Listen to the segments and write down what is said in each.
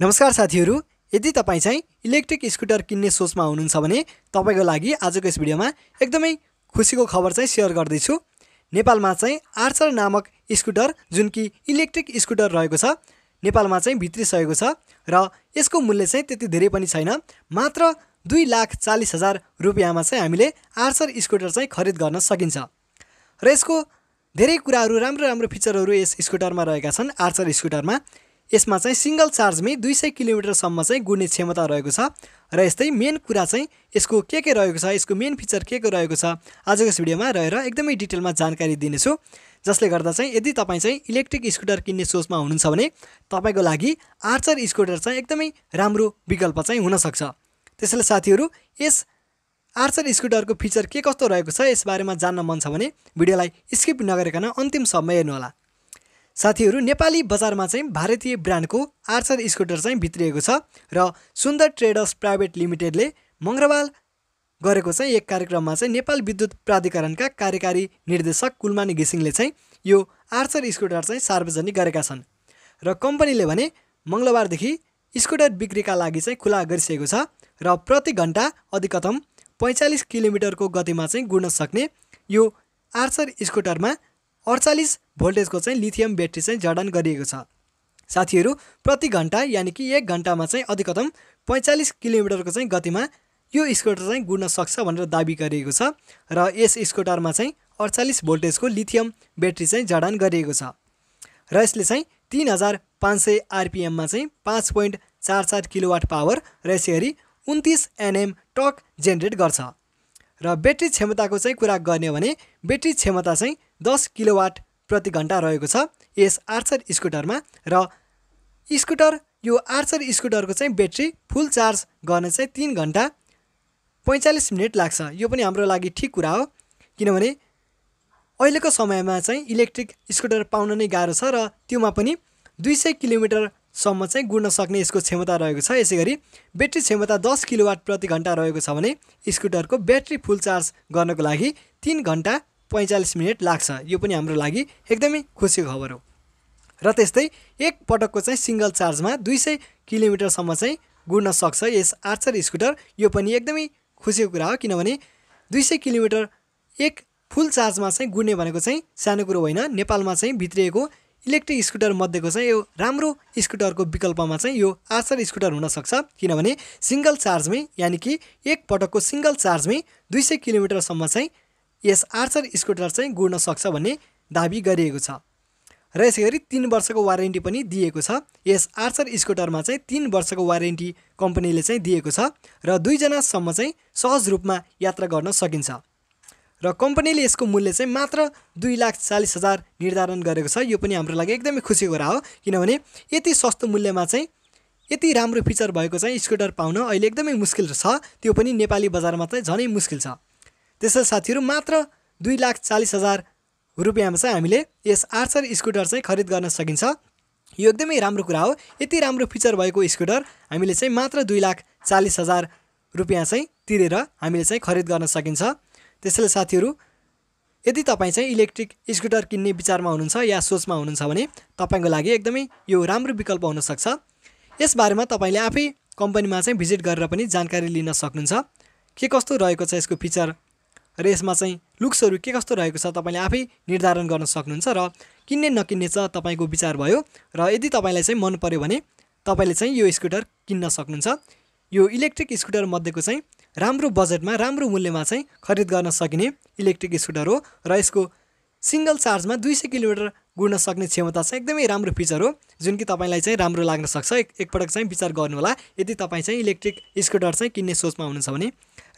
नमस्कार साथीहरू यदि तपाईँ चाहिँ इलेक्ट्रिक स्कुटर किन्ने सोचमा हुनुहुन्छ भने तपाईँको लागि आजको यस भिडियोमा एकदमै खुसीको खबर चाहिँ सेयर गर्दैछु नेपालमा चाहिँ आर्चर नामक स्कुटर जुन कि इलेक्ट्रिक स्कुटर रहेको छ नेपालमा चाहिँ भित्रिसकेको छ र यसको मूल्य चाहिँ त्यति धेरै पनि छैन मात्र दुई लाख चालिस हजार रुपियाँमा चाहिँ हामीले आर्चर स्कुटर चाहिँ खरिद गर्न सकिन्छ र यसको धेरै कुराहरू राम्रो राम्रो फिचरहरू यस स्कुटरमा रहेका छन् आर्चर स्कुटरमा यसमा चाहिँ सिङ्गल चार्जमै दुई सय किलोमिटरसम्म चाहिँ गुड्ने क्षमता रहेको छ र यस्तै मेन कुरा चाहिँ यसको के के रहेको छ यसको मेन फिचर के के रहेको छ आजको भिडियोमा रहेर एकदमै डिटेलमा जानकारी दिनेछु जसले गर्दा चाहिँ यदि तपाईँ चाहिँ इलेक्ट्रिक स्कुटर किन्ने सोचमा हुनुहुन्छ भने तपाईँको लागि आर्चर स्कुटर चाहिँ एकदमै राम्रो विकल्प चाहिँ हुनसक्छ त्यसैले साथीहरू यस आर्चर स्कुटरको फिचर के कस्तो रहेको छ यसबारेमा जान्न मन छ भने भिडियोलाई स्किप नगरिकन अन्तिम समय हेर्नुहोला साथीहरू नेपाली बजारमा चाहिँ भारतीय ब्रान्डको आर्चर स्कुटर चाहिँ भित्रिएको छ र सुन्दर ट्रेडर्स प्राइभेट लिमिटेडले मङ्गलबार गरेको चाहिँ एक कार्यक्रममा चाहिँ नेपाल विद्युत प्राधिकरणका कार्यकारी निर्देशक कुलमानी घिसिङले चाहिँ यो आर्चर स्कुटर चाहिँ सार्वजनिक गरेका छन् र कम्पनीले भने मङ्गलबारदेखि स्कुटर बिक्रीका लागि चाहिँ खुला गरिसकेको छ र प्रति घन्टा अधिकतम पैँचालिस किलोमिटरको गतिमा चाहिँ गुड्न सक्ने यो आर्चर स्कुटरमा अडचालिस भोल्टेजको चाहिँ लिथियम ब्याट्री चाहिँ जडान गरिएको छ साथीहरू प्रति घन्टा यानि कि एक घन्टामा चाहिँ अधिकतम पैँचालिस किलोमिटरको चाहिँ गतिमा यो स्कुटर चाहिँ गुड्न सक्छ भनेर दावी गरिएको छ र यस स्कुटरमा चाहिँ अडचालिस भोल्टेजको लिथियम ब्याट्री चाहिँ जडान गरिएको छ र यसले चाहिँ तिन हजार पाँच सय आरपिएममा चाहिँ पाँच पोइन्ट चार चार किलोवाट पावर र यसरी उन्तिस एनएम टक जेनेरेट गर्छ र ब्याट्री क्षमताको चाहिँ कुरा गर्ने भने ब्याट्री क्षमता चाहिँ दस किलोवाट प्रति घन्टा रहेको छ यस आर्चर स्कुटरमा र स्कुटर यो आर्चर स्कुटरको चाहिँ ब्याट्री फुल चार्ज गर्न चाहिँ तिन घन्टा पैँचालिस मिनट लाग्छ यो पनि हाम्रो लागि ठिक कुरा हो किनभने अहिलेको समयमा चाहिँ इलेक्ट्रिक स्कुटर पाउन नै गाह्रो छ र त्योमा पनि दुई सय किलोमिटरसम्म चाहिँ गुड्न सक्ने यसको क्षमता रहेको छ यसै गरी ब्याट्री क्षमता दस किलोवाट प्रति घन्टा रहेको छ भने स्कुटरको ब्याट्री फुल चार्ज गर्नको लागि तिन घन्टा पैँचालिस मिनट लाग्छ यो पनि हाम्रो लागि एकदमै खुसीको खबर हो र त्यस्तै एक पटकको चाहिँ सिङ्गल चार्जमा दुई सय किलोमिटरसम्म चाहिँ गुड्न सक्छ यस आर्चर स्कुटर यो पनि एकदमै खुसीको कुरा हो किनभने दुई सय किलोमिटर एक फुल चार्जमा चाहिँ गुड्ने भनेको चाहिँ सानो कुरो होइन नेपालमा चाहिँ भित्रिएको इलेक्ट्रिक स्कुटर मध्येको चाहिँ यो राम्रो स्कुटरको विकल्पमा चाहिँ यो आर्चर स्कुटर हुनसक्छ किनभने सिङ्गल चार्जमै यानि कि एक पटकको सिङ्गल चार्जमै दुई सय किलोमिटरसम्म चाहिँ यस आर्चर स्कुटर चाहिँ गुड्न सक्छ भन्ने दावी गरिएको छ र यसै गरी तिन वर्षको वारेन्टी पनि दिएको छ यस आर्चर स्कुटरमा चाहिँ तिन वर्षको वारेन्टी कम्पनीले चाहिँ दिएको छ र दुईजनासम्म चाहिँ सहज रूपमा यात्रा गर्न सकिन्छ र कम्पनीले यसको मूल्य चाहिँ मात्र दुई लाख चालिस हजार निर्धारण गरेको छ यो पनि हाम्रो लागि एकदमै खुसी कुरा हो किनभने यति सस्तो मूल्यमा चाहिँ यति राम्रो फिचर भएको चाहिँ स्कुटर पाउन अहिले एकदमै मुस्किल छ त्यो पनि नेपाली बजारमा चाहिँ झनै मुस्किल छ त्यसै साथीहरू मात्र दुई लाख चालिस हजार रुपियाँमा चाहिँ हामीले यस आर्चर स्कुटर चाहिँ खरिद गर्न सकिन्छ यो एकदमै राम्रो कुरा हो यति राम्रो फिचर भएको स्कुटर हामीले चाहिँ मात्र दुई लाख चालिस हजार रुपियाँ चाहिँ तिरेर हामीले चाहिँ खरिद गर्न सकिन्छ त्यसैले साथीहरू यदि तपाईँ चाहिँ इलेक्ट्रिक स्कुटर किन्ने विचारमा हुनुहुन्छ या सोचमा हुनुहुन्छ भने तपाईँको लागि एकदमै यो राम्रो विकल्प हुनसक्छ यसबारेमा तपाईँले आफै कम्पनीमा चाहिँ भिजिट गरेर पनि जानकारी लिन सक्नुहुन्छ के कस्तो रहेको छ यसको फिचर र यसमा चाहिँ लुक्सहरू के कस्तो रहेको छ तपाईँले आफै निर्धारण गर्न सक्नुहुन्छ र किन्ने नकिन्ने छ तपाईँको विचार भयो र यदि तपाईँलाई चाहिँ मन पऱ्यो भने तपाईँले चाहिँ यो स्कुटर किन्न सक्नुहुन्छ यो इलेक्ट्रिक स्कुटर मध्येको चाहिँ राम्रो बजेटमा राम्रो मूल्यमा चाहिँ खरिद गर्न सकिने इलेक्ट्रिक स्कुटर हो र यसको सिङ्गल चार्जमा दुई सय किलोमिटर गुड्न सक्ने क्षमता चाहिँ एकदमै राम्रो फिचर हो जुन कि तपाईँलाई चाहिँ राम्रो लाग्न सक्छ एक एकपटक चाहिँ विचार गर्नुहोला यदि तपाईँ चाहिँ इलेक्ट्रिक स्कुटर चाहिँ किन्ने सोचमा हुनुहुन्छ भने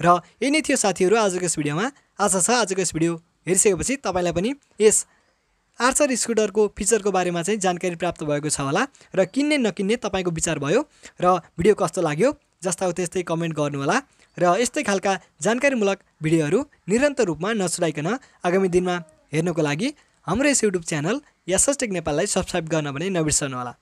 र यही नै थियो साथीहरू आजको यस भिडियोमा आशा छ आजको यस भिडियो हेरिसकेपछि तपाईँलाई पनि यस आर्चर स्कुटरको फिचरको बारेमा चाहिँ जानकारी प्राप्त भएको छ होला र किन्ने नकिन्ने तपाईँको विचार भयो र भिडियो कस्तो लाग्यो जस्ता त्यस्तै कमेन्ट गर्नुहोला र यस्तै खालका जानकारीमूलक भिडियोहरू निरन्तर रूपमा नछुडाइकन आगामी दिनमा हेर्नको लागि हाम्रो यस युट्युब च्यानल या टेक नेपाललाई सब्सक्राइब गर्न भने नबिर्सनुहोला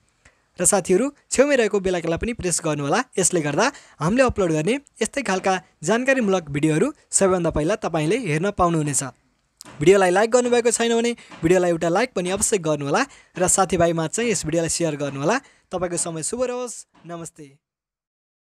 र साथीहरू छेउमै रहेको बेलाकालाई पनि प्रेस गर्नुहोला यसले गर्दा हामीले अपलोड गर्ने यस्तै खालका जानकारीमूलक भिडियोहरू सबैभन्दा पहिला तपाईँले हेर्न पाउनुहुनेछ भिडियोलाई लाइक गर्नुभएको छैन भने भिडियोलाई एउटा लाइक पनि अवश्य गर्नुहोला र साथीभाइमा चाहिँ यस भिडियोलाई सेयर गर्नुहोला तपाईँको समय शुभ रहोस् नमस्ते